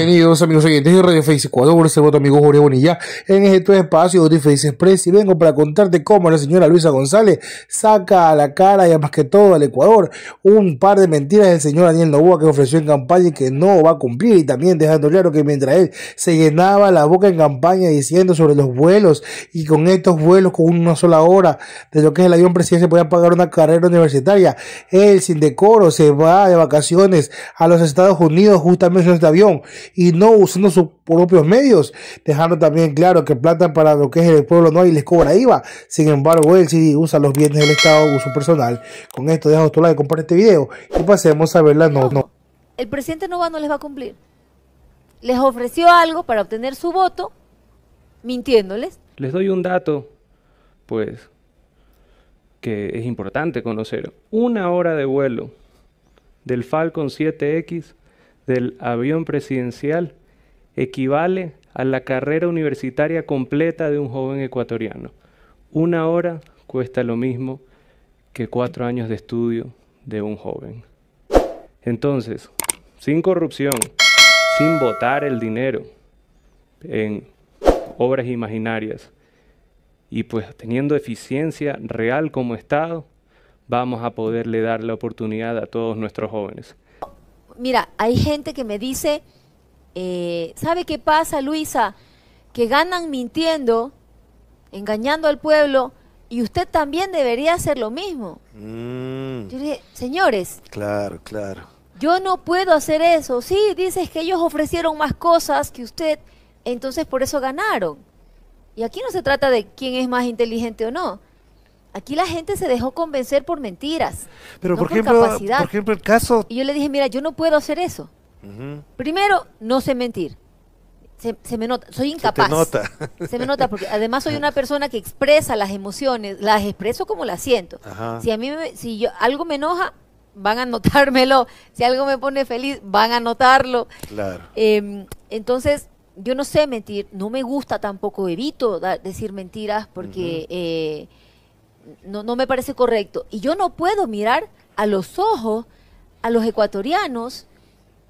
Bienvenidos amigos oyentes de Radio Face Ecuador, se amigo Jorge Bonilla en este espacio de Face Express y vengo para contarte cómo la señora Luisa González saca a la cara y más que todo al Ecuador un par de mentiras del señor Daniel Novoa que ofreció en campaña y que no va a cumplir y también dejando claro que mientras él se llenaba la boca en campaña diciendo sobre los vuelos y con estos vuelos con una sola hora de lo que es el avión se podía pagar una carrera universitaria, él sin decoro se va de vacaciones a los Estados Unidos justamente en este avión y no usando sus propios medios, dejando también claro que plata para lo que es el pueblo no hay y les cobra IVA. Sin embargo, él sí usa los bienes del Estado, uso personal. Con esto, deja tu like, comparte este video y pasemos a ver la no, no. El presidente Nova no les va a cumplir. Les ofreció algo para obtener su voto, mintiéndoles. Les doy un dato, pues, que es importante conocer. Una hora de vuelo del Falcon 7X del avión presidencial equivale a la carrera universitaria completa de un joven ecuatoriano. Una hora cuesta lo mismo que cuatro años de estudio de un joven. Entonces, sin corrupción, sin votar el dinero en obras imaginarias y pues teniendo eficiencia real como Estado, vamos a poderle dar la oportunidad a todos nuestros jóvenes mira, hay gente que me dice, eh, ¿sabe qué pasa, Luisa? Que ganan mintiendo, engañando al pueblo, y usted también debería hacer lo mismo. Mm. Yo dije, señores. Claro, claro. Yo no puedo hacer eso. Sí, dices que ellos ofrecieron más cosas que usted, entonces por eso ganaron. Y aquí no se trata de quién es más inteligente o no. Aquí la gente se dejó convencer por mentiras. Pero por, ejemplo, por, ejemplo, el caso... Y yo le dije, mira, yo no puedo hacer eso. Primero, no sé mentir. Se, me nota, soy incapaz. Se, te nota. se me nota porque además soy una persona que expresa las emociones, las expreso como las siento. Si a mí si yo algo me enoja, van a notármelo. Si algo me pone feliz, van a notarlo. Claro. Em, entonces, yo no sé mentir, no me gusta tampoco, evito decir mentiras porque no, no me parece correcto. Y yo no puedo mirar a los ojos a los ecuatorianos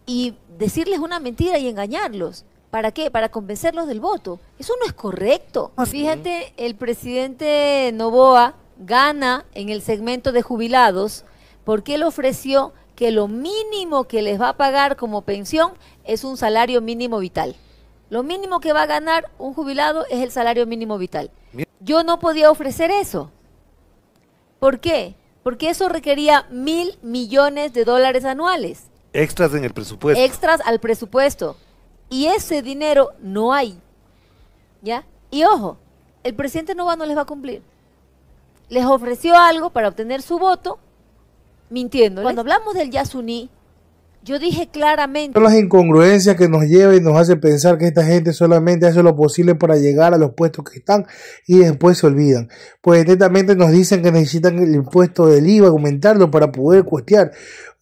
y decirles una mentira y engañarlos. ¿Para qué? Para convencerlos del voto. Eso no es correcto. Ah, Fíjate, el presidente Novoa gana en el segmento de jubilados porque él ofreció que lo mínimo que les va a pagar como pensión es un salario mínimo vital. Lo mínimo que va a ganar un jubilado es el salario mínimo vital. Yo no podía ofrecer eso. ¿Por qué? Porque eso requería mil millones de dólares anuales. Extras en el presupuesto. Extras al presupuesto. Y ese dinero no hay. ¿Ya? Y ojo, el presidente Nova no les va a cumplir. Les ofreció algo para obtener su voto, mintiendo. Cuando hablamos del Yasuní, yo dije claramente. Son las incongruencias que nos llevan y nos hacen pensar que esta gente solamente hace lo posible para llegar a los puestos que están y después se olvidan. Pues netamente nos dicen que necesitan el impuesto del IVA, aumentarlo para poder cuestear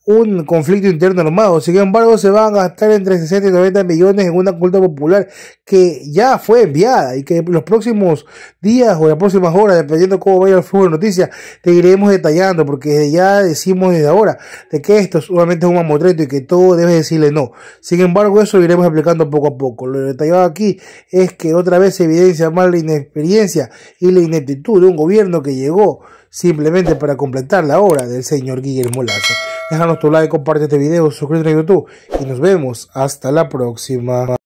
un conflicto interno armado. Sin embargo, se van a gastar entre 60 y 90 millones en una cultura popular que ya fue enviada y que los próximos días o las próximas horas, dependiendo cómo vaya el flujo de noticias, te iremos detallando porque ya decimos desde ahora de que esto solamente es un mamotreto y que todo debe decirle no. Sin embargo, eso iremos aplicando poco a poco. Lo detallado aquí es que otra vez se evidencia más la inexperiencia y la ineptitud de un gobierno que llegó simplemente para completar la obra del señor Guillermo Lazo. Déjanos tu like, comparte este video, suscríbete a YouTube y nos vemos hasta la próxima.